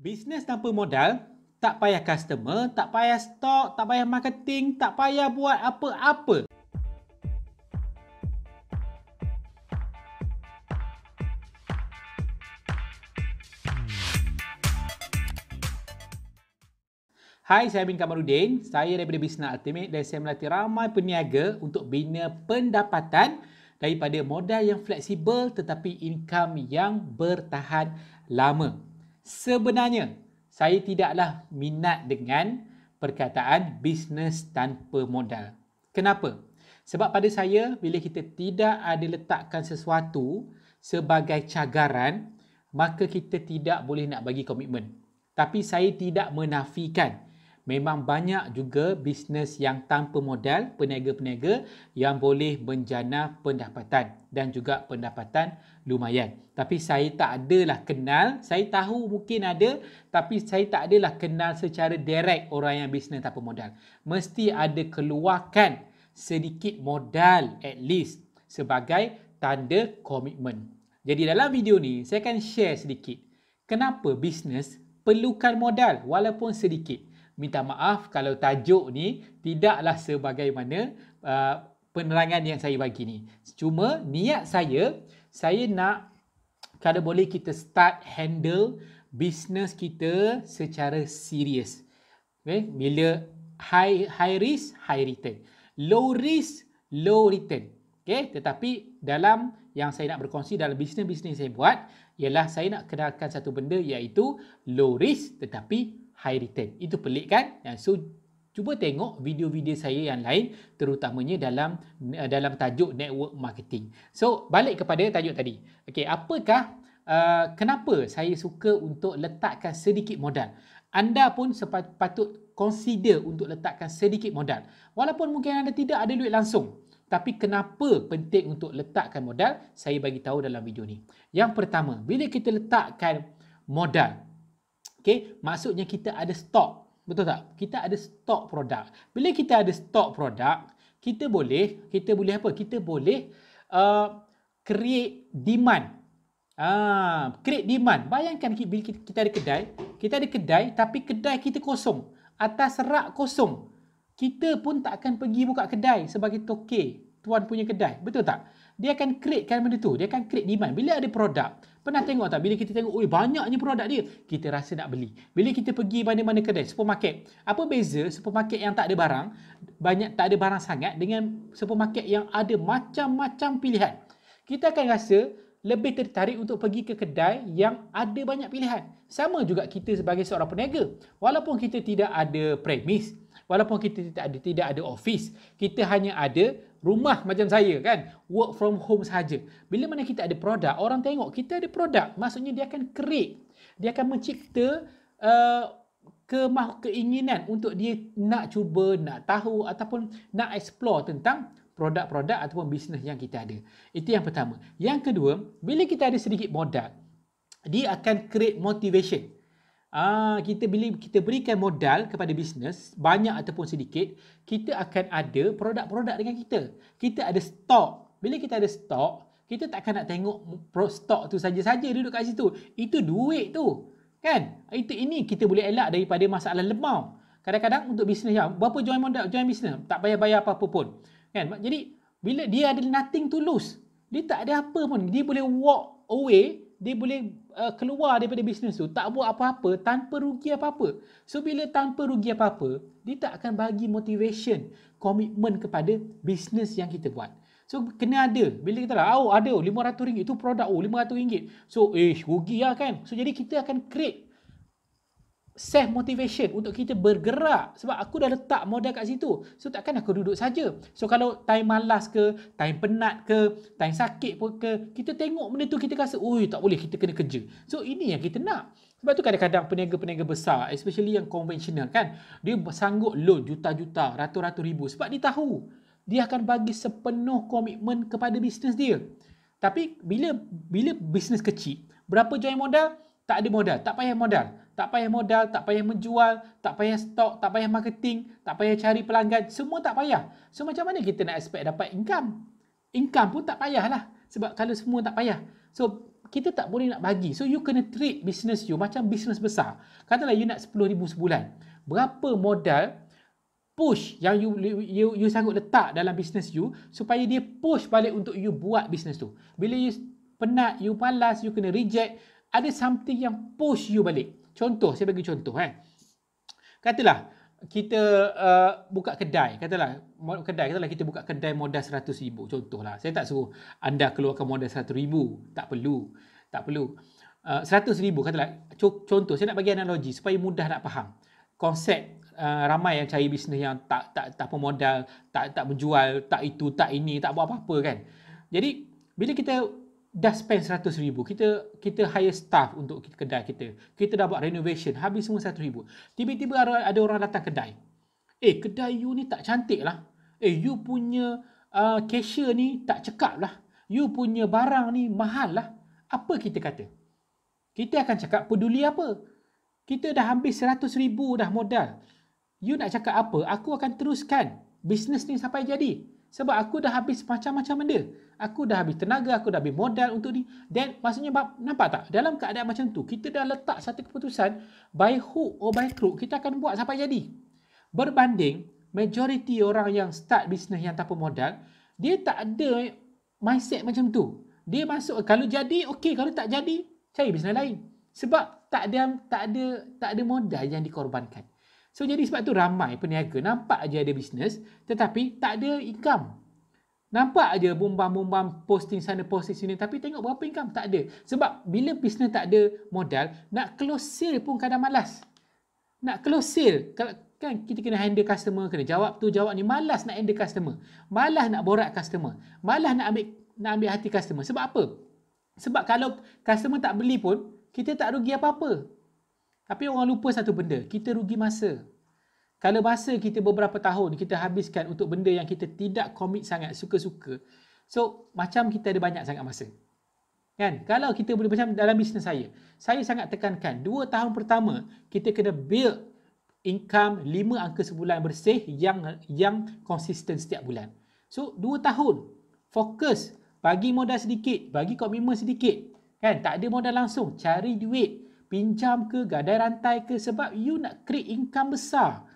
Bisnes tanpa modal, tak payah customer, tak payah stok, tak payah marketing, tak payah buat apa-apa. Hai, saya Bin Kamarudin. Saya daripada Bisnes Ultimate dan saya melatih ramai peniaga untuk bina pendapatan daripada modal yang fleksibel tetapi income yang bertahan lama sebenarnya saya tidaklah minat dengan perkataan bisnes tanpa modal. Kenapa? Sebab pada saya bila kita tidak ada letakkan sesuatu sebagai cagaran, maka kita tidak boleh nak bagi komitmen. Tapi saya tidak menafikan memang banyak juga bisnes yang tanpa modal, peniaga-peniaga yang boleh menjana pendapatan dan juga pendapatan lumayan. Tapi saya tak adalah kenal, saya tahu mungkin ada tapi saya tak adalah kenal secara direct orang yang bisnes tanpa modal. Mesti ada keluarkan sedikit modal at least sebagai tanda komitmen. Jadi dalam video ni saya akan share sedikit kenapa bisnes perlukan modal walaupun sedikit minta maaf kalau tajuk ni tidaklah sebagaimana uh, penerangan yang saya bagi ni. Cuma niat saya, saya nak kalau boleh kita start handle bisnes kita secara serius. Okay? Bila high, high risk, high return. Low risk, low return. Okay? Tetapi dalam yang saya nak berkongsi dalam bisnes-bisnes yang saya buat, ialah saya nak kenalkan satu benda iaitu low risk tetapi high return. Itu pelik kan? Ya, so, cuba tengok video-video saya yang lain terutamanya dalam eh, dalam tajuk network marketing. So, balik kepada tajuk tadi. Okay, apakah, uh, kenapa saya suka untuk letakkan sedikit modal? Anda pun sepatut consider untuk letakkan sedikit modal. Walaupun mungkin anda tidak ada duit langsung. Tapi kenapa penting untuk letakkan modal? Saya bagi tahu dalam video ni. Yang pertama, bila kita letakkan modal, Okay, maksudnya kita ada stok. Betul tak? Kita ada stok produk. Bila kita ada stok produk, kita boleh, kita boleh apa? Kita boleh uh, create demand. Ah, create demand. Bayangkan bila kita ada kedai, kita ada kedai tapi kedai kita kosong. Atas rak kosong. Kita pun tak akan pergi buka kedai sebagai toke tuan punya kedai. Betul tak? Dia akan createkan benda tu. Dia akan create demand. Bila ada produk, Pernah tengok tak bila kita tengok, oi banyaknya produk dia, kita rasa nak beli. Bila kita pergi mana-mana kedai, supermarket. Apa beza supermarket yang tak ada barang, banyak tak ada barang sangat dengan supermarket yang ada macam-macam pilihan. Kita akan rasa lebih tertarik untuk pergi ke kedai yang ada banyak pilihan. Sama juga kita sebagai seorang peniaga. Walaupun kita tidak ada premis, walaupun kita tidak ada tidak ada office kita hanya ada rumah macam saya kan work from home saja bila mana kita ada produk orang tengok kita ada produk maksudnya dia akan create dia akan mencipta uh, ke keinginan untuk dia nak cuba nak tahu ataupun nak explore tentang produk-produk ataupun bisnes yang kita ada. Itu yang pertama. Yang kedua, bila kita ada sedikit modal, dia akan create motivation. Ah, kita bila kita berikan modal kepada bisnes banyak ataupun sedikit kita akan ada produk-produk dengan kita kita ada stok bila kita ada stok kita takkan nak tengok stok tu saja-saja duduk kat situ itu duit tu kan itu ini kita boleh elak daripada masalah lemau kadang-kadang untuk bisnes yang berapa join modal join bisnes tak payah bayar apa-apa pun kan jadi bila dia ada nothing to lose dia tak ada apa pun dia boleh walk away dia boleh uh, keluar daripada bisnes tu tak buat apa-apa tanpa rugi apa-apa. So bila tanpa rugi apa-apa, dia tak akan bagi motivation, komitmen kepada bisnes yang kita buat. So kena ada. Bila kita lah, oh ada RM500 tu produk, oh RM500. So eh rugi lah kan. So jadi kita akan create self motivation untuk kita bergerak sebab aku dah letak modal kat situ so takkan aku duduk saja so kalau time malas ke time penat ke time sakit pun ke kita tengok benda tu kita rasa ui tak boleh kita kena kerja so ini yang kita nak sebab tu kadang-kadang peniaga-peniaga besar especially yang konvensional kan dia sanggup loan juta-juta ratus-ratus ribu sebab dia tahu dia akan bagi sepenuh komitmen kepada bisnes dia tapi bila bila bisnes kecil berapa join modal tak ada modal tak payah modal tak payah modal, tak payah menjual, tak payah stok, tak payah marketing, tak payah cari pelanggan. Semua tak payah. So macam mana kita nak expect dapat income? Income pun tak payahlah. Sebab kalau semua tak payah. So kita tak boleh nak bagi. So you kena treat business you macam business besar. Katalah you nak RM10,000 sebulan. Berapa modal push yang you, you you sanggup letak dalam business you supaya dia push balik untuk you buat business tu. Bila you penat, you malas, you kena reject, ada something yang push you balik. Contoh, saya bagi contoh eh. Katalah kita uh, buka kedai, katalah kedai, katalah kita buka kedai modal 100 ribu contohlah. Saya tak suruh anda keluarkan modal 100 ribu, tak perlu. Tak perlu. Uh, 100 ribu katalah contoh saya nak bagi analogi supaya mudah nak faham konsep uh, ramai yang cari bisnes yang tak tak tak pemodal tak tak menjual tak itu tak ini tak buat apa-apa kan jadi bila kita dah spend RM100,000. Kita kita hire staff untuk kedai kita. Kita dah buat renovation. Habis semua RM100,000. Tiba-tiba ada, ada orang datang kedai. Eh, kedai you ni tak cantik lah. Eh, you punya uh, cashier ni tak cekap lah. You punya barang ni mahal lah. Apa kita kata? Kita akan cakap peduli apa? Kita dah habis RM100,000 dah modal. You nak cakap apa? Aku akan teruskan bisnes ni sampai jadi. Sebab aku dah habis macam-macam benda. Aku dah habis tenaga, aku dah habis modal untuk ni. Then, maksudnya nampak tak? Dalam keadaan macam tu, kita dah letak satu keputusan by hook or by crook, kita akan buat sampai jadi. Berbanding, majoriti orang yang start bisnes yang tanpa modal, dia tak ada mindset macam tu. Dia masuk, kalau jadi, okey. Kalau tak jadi, cari bisnes lain. Sebab tak ada, tak ada, tak ada modal yang dikorbankan. So jadi sebab tu ramai peniaga nampak aja ada bisnes tetapi tak ada income. Nampak aja bumbang-bumbang posting sana posting sini tapi tengok berapa income tak ada. Sebab bila bisnes tak ada modal nak close sale pun kadang malas. Nak close sale kalau kan kita kena handle customer kena jawab tu jawab ni malas nak handle customer. Malas nak borak customer. Malas nak ambil nak ambil hati customer. Sebab apa? Sebab kalau customer tak beli pun kita tak rugi apa-apa. Tapi orang lupa satu benda, kita rugi masa. Kalau masa kita beberapa tahun kita habiskan untuk benda yang kita tidak komit sangat suka-suka. So, macam kita ada banyak sangat masa. Kan? Kalau kita boleh macam dalam bisnes saya, saya sangat tekankan dua tahun pertama kita kena build income lima angka sebulan bersih yang yang konsisten setiap bulan. So, dua tahun fokus bagi modal sedikit, bagi komitmen sedikit. Kan? Tak ada modal langsung, cari duit pinjam ke gadai rantai ke sebab you nak create income besar.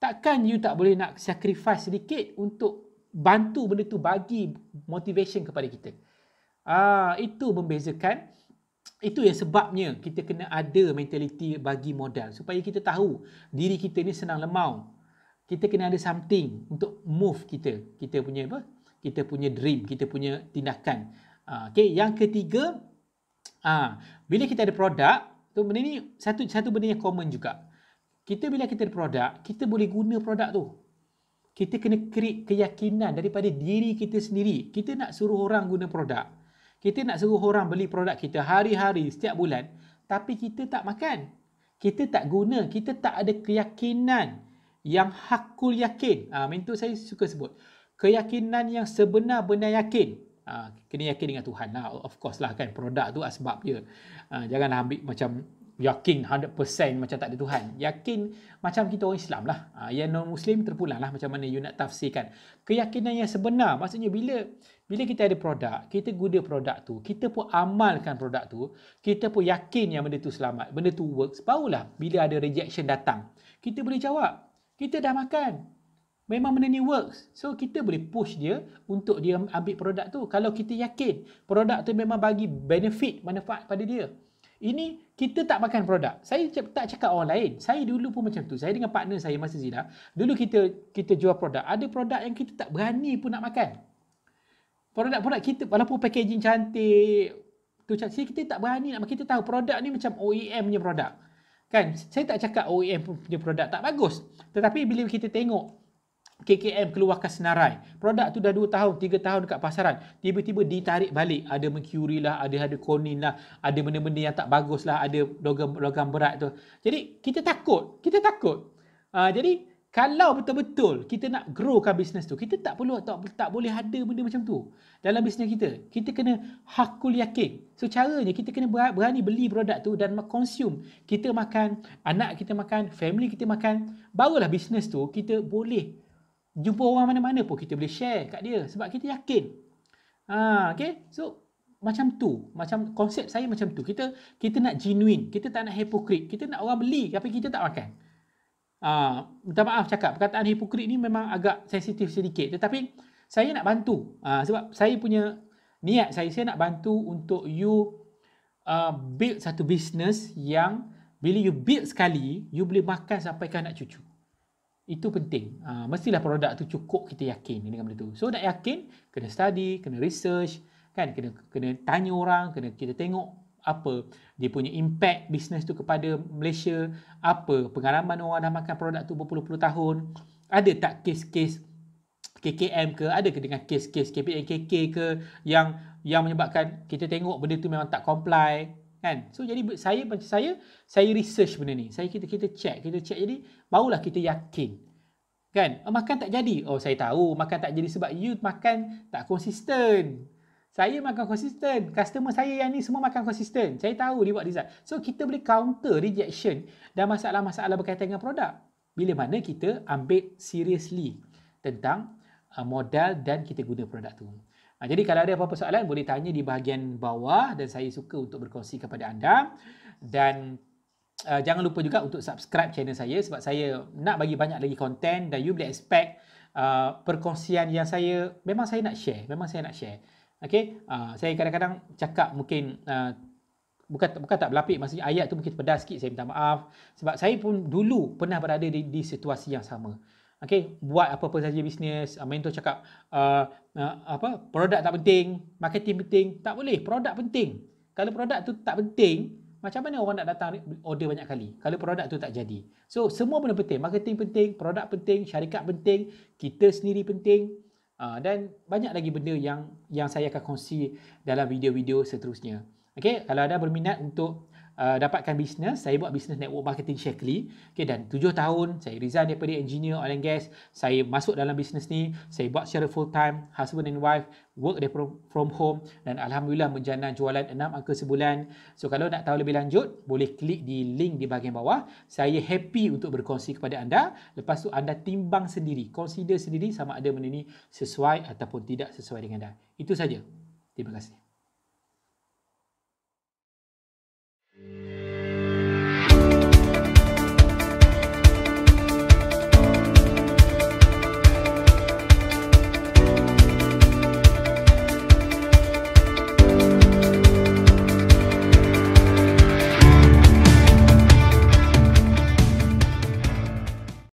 Takkan you tak boleh nak sacrifice sedikit untuk bantu benda tu bagi motivation kepada kita. Ah itu membezakan itu yang sebabnya kita kena ada mentaliti bagi modal supaya kita tahu diri kita ni senang lemau. Kita kena ada something untuk move kita, kita punya apa? Kita punya dream, kita punya tindakan. Ah, okay, yang ketiga, Ha, bila kita ada produk, tu benda ni satu satu benda yang common juga. Kita bila kita ada produk, kita boleh guna produk tu. Kita kena create keyakinan daripada diri kita sendiri. Kita nak suruh orang guna produk. Kita nak suruh orang beli produk kita hari-hari, setiap bulan. Tapi kita tak makan. Kita tak guna. Kita tak ada keyakinan yang hakul yakin. Ha, Mentor saya suka sebut. Keyakinan yang sebenar-benar yakin. Ah, kena yakin dengan Tuhan lah. Of course lah kan produk tu lah sebab dia. Uh, ambil macam yakin 100% macam tak ada Tuhan. Yakin macam kita orang Islam lah. Ah, yang non-Muslim terpulang lah macam mana you nak tafsirkan. Keyakinan yang sebenar maksudnya bila bila kita ada produk, kita guna produk tu, kita pun amalkan produk tu, kita pun yakin yang benda tu selamat, benda tu works, barulah bila ada rejection datang, kita boleh jawab. Kita dah makan, memang benda ni works. So kita boleh push dia untuk dia ambil produk tu kalau kita yakin produk tu memang bagi benefit, manfaat pada dia. Ini kita tak makan produk. Saya tak cakap orang lain. Saya dulu pun macam tu. Saya dengan partner saya masa Zina, dulu kita kita jual produk. Ada produk yang kita tak berani pun nak makan. Produk-produk kita walaupun packaging cantik, tu cantik, kita tak berani nak kita tahu produk ni macam OEM punya produk. Kan? Saya tak cakap OEM punya produk tak bagus. Tetapi bila kita tengok KKM keluarkan senarai. Produk tu dah 2 tahun, 3 tahun dekat pasaran. Tiba-tiba ditarik balik. Ada mercury lah, ada ada konin lah, ada benda-benda yang tak bagus lah, ada logam-logam berat tu. Jadi kita takut, kita takut. Uh, jadi kalau betul-betul kita nak growkan bisnes tu, kita tak perlu tak, tak boleh ada benda macam tu dalam bisnes kita. Kita kena hakul yakin. So caranya kita kena berani beli produk tu dan consume. Kita makan, anak kita makan, family kita makan. Barulah bisnes tu kita boleh jumpa orang mana-mana pun kita boleh share kat dia sebab kita yakin. Ha, okay? So, macam tu. Macam konsep saya macam tu. Kita kita nak genuine. Kita tak nak hipokrit. Kita nak orang beli tapi kita tak makan. Ha, minta maaf cakap. Perkataan hipokrit ni memang agak sensitif sedikit. Tetapi, saya nak bantu. Ha, sebab saya punya niat saya. Saya nak bantu untuk you uh, build satu business yang bila you build sekali, you boleh makan sampai kan anak cucu. Itu penting. Ha, mestilah produk tu cukup kita yakin dengan benda tu. So nak yakin, kena study, kena research, kan? Kena kena tanya orang, kena kita tengok apa dia punya impact bisnes tu kepada Malaysia, apa pengalaman orang dah makan produk tu berpuluh-puluh tahun, ada tak kes-kes KKM ke, ada ke dengan kes-kes KPKK ke yang yang menyebabkan kita tengok benda tu memang tak comply, kan so jadi saya macam saya saya research benda ni saya kita kita check kita check jadi barulah kita yakin kan oh, makan tak jadi oh saya tahu makan tak jadi sebab you makan tak konsisten saya makan konsisten customer saya yang ni semua makan konsisten saya tahu dia buat result so kita boleh counter rejection dan masalah-masalah berkaitan dengan produk bila mana kita ambil seriously tentang uh, modal dan kita guna produk tu Ha, jadi kalau ada apa-apa soalan boleh tanya di bahagian bawah dan saya suka untuk berkongsi kepada anda dan uh, jangan lupa juga untuk subscribe channel saya sebab saya nak bagi banyak lagi konten dan you boleh expect uh, perkongsian yang saya memang saya nak share, memang saya nak share. okay uh, saya kadang-kadang cakap mungkin uh, bukan bukan tak berlapik maksudnya ayat tu mungkin pedas sikit saya minta maaf sebab saya pun dulu pernah berada di, di situasi yang sama okay, buat apa-apa saja bisnes, uh, ah, mentor cakap uh, uh, apa produk tak penting, marketing penting, tak boleh, produk penting. Kalau produk tu tak penting, macam mana orang nak datang order banyak kali kalau produk tu tak jadi. So semua benda penting, marketing penting, produk penting, syarikat penting, kita sendiri penting uh, dan banyak lagi benda yang yang saya akan kongsi dalam video-video seterusnya. Okay, kalau ada berminat untuk Uh, dapatkan bisnes saya buat bisnes network marketing Shackley okay, dan tujuh tahun saya resign daripada engineer oil and gas saya masuk dalam bisnes ni saya buat secara full time husband and wife work from home dan Alhamdulillah menjana jualan enam angka sebulan so kalau nak tahu lebih lanjut boleh klik di link di bahagian bawah saya happy untuk berkongsi kepada anda lepas tu anda timbang sendiri consider sendiri sama ada benda ni sesuai ataupun tidak sesuai dengan anda itu saja terima kasih Yeah.